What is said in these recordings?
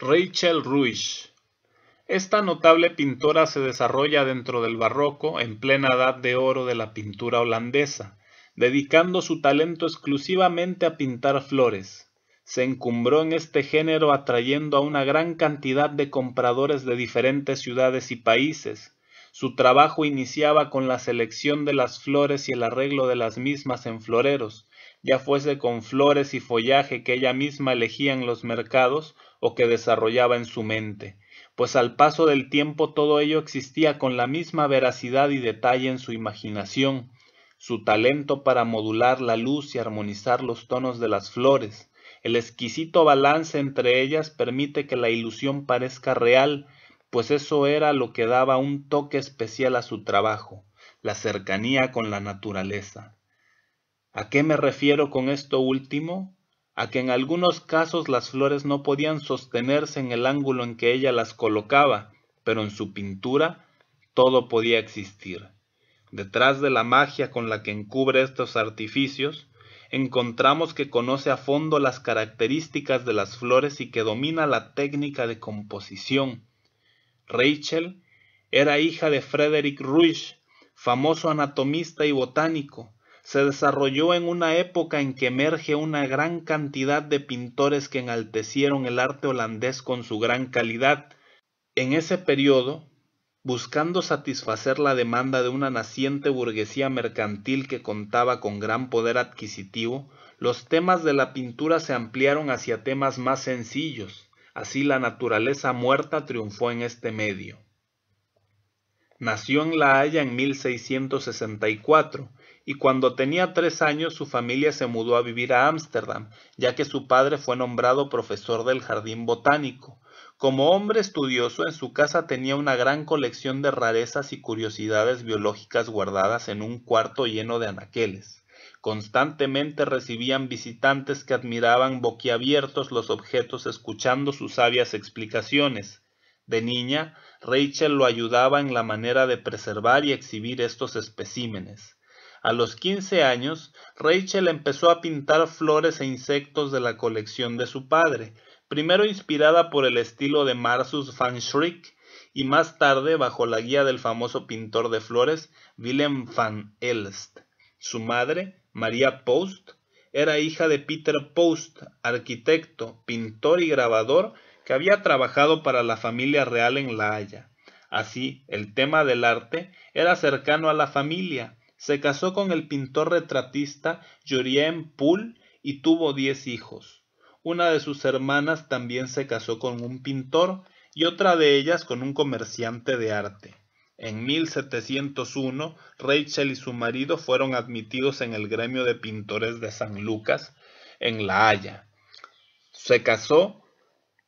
Rachel Ruiz. Esta notable pintora se desarrolla dentro del barroco en plena edad de oro de la pintura holandesa, dedicando su talento exclusivamente a pintar flores. Se encumbró en este género atrayendo a una gran cantidad de compradores de diferentes ciudades y países. Su trabajo iniciaba con la selección de las flores y el arreglo de las mismas en floreros, ya fuese con flores y follaje que ella misma elegía en los mercados o que desarrollaba en su mente, pues al paso del tiempo todo ello existía con la misma veracidad y detalle en su imaginación, su talento para modular la luz y armonizar los tonos de las flores. El exquisito balance entre ellas permite que la ilusión parezca real, pues eso era lo que daba un toque especial a su trabajo, la cercanía con la naturaleza. ¿A qué me refiero con esto último? a que en algunos casos las flores no podían sostenerse en el ángulo en que ella las colocaba, pero en su pintura todo podía existir. Detrás de la magia con la que encubre estos artificios, encontramos que conoce a fondo las características de las flores y que domina la técnica de composición. Rachel era hija de Frederick Ruiz, famoso anatomista y botánico, se desarrolló en una época en que emerge una gran cantidad de pintores que enaltecieron el arte holandés con su gran calidad. En ese periodo, buscando satisfacer la demanda de una naciente burguesía mercantil que contaba con gran poder adquisitivo, los temas de la pintura se ampliaron hacia temas más sencillos, así la naturaleza muerta triunfó en este medio. Nació en La Haya en 1664 y cuando tenía tres años su familia se mudó a vivir a Ámsterdam, ya que su padre fue nombrado profesor del jardín botánico. Como hombre estudioso, en su casa tenía una gran colección de rarezas y curiosidades biológicas guardadas en un cuarto lleno de anaqueles. Constantemente recibían visitantes que admiraban boquiabiertos los objetos escuchando sus sabias explicaciones. De niña, Rachel lo ayudaba en la manera de preservar y exhibir estos especímenes. A los 15 años, Rachel empezó a pintar flores e insectos de la colección de su padre, primero inspirada por el estilo de Marsus van Schrick y más tarde bajo la guía del famoso pintor de flores Willem van Elst. Su madre, María Post, era hija de Peter Post, arquitecto, pintor y grabador que había trabajado para la familia real en La Haya. Así, el tema del arte era cercano a la familia. Se casó con el pintor retratista Jorien Poul y tuvo diez hijos. Una de sus hermanas también se casó con un pintor y otra de ellas con un comerciante de arte. En 1701, Rachel y su marido fueron admitidos en el gremio de pintores de San Lucas, en La Haya. Se casó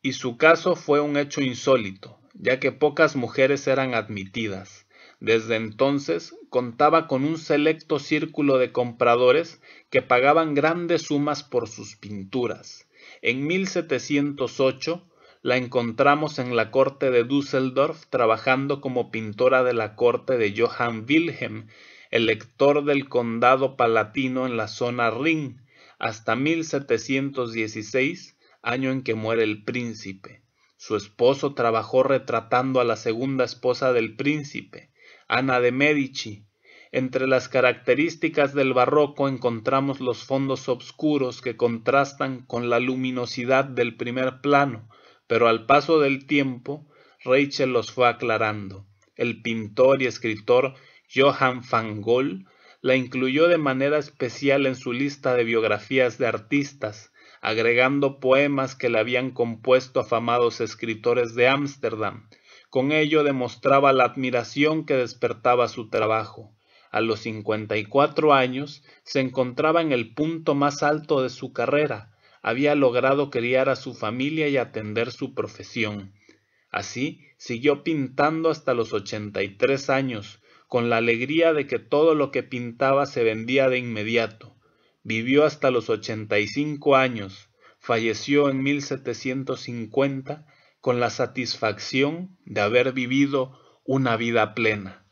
y su caso fue un hecho insólito, ya que pocas mujeres eran admitidas. Desde entonces contaba con un selecto círculo de compradores que pagaban grandes sumas por sus pinturas. En 1708 la encontramos en la corte de Düsseldorf trabajando como pintora de la corte de Johann Wilhelm, elector del condado palatino en la zona Rhin, hasta 1716 año en que muere el príncipe. Su esposo trabajó retratando a la segunda esposa del príncipe, Ana de Medici. Entre las características del barroco encontramos los fondos oscuros que contrastan con la luminosidad del primer plano, pero al paso del tiempo Rachel los fue aclarando. El pintor y escritor Johann van Gogh la incluyó de manera especial en su lista de biografías de artistas, agregando poemas que le habían compuesto afamados escritores de Ámsterdam. Con ello demostraba la admiración que despertaba su trabajo. A los 54 años se encontraba en el punto más alto de su carrera. Había logrado criar a su familia y atender su profesión. Así siguió pintando hasta los 83 años, con la alegría de que todo lo que pintaba se vendía de inmediato. Vivió hasta los 85 años, falleció en 1750 con la satisfacción de haber vivido una vida plena.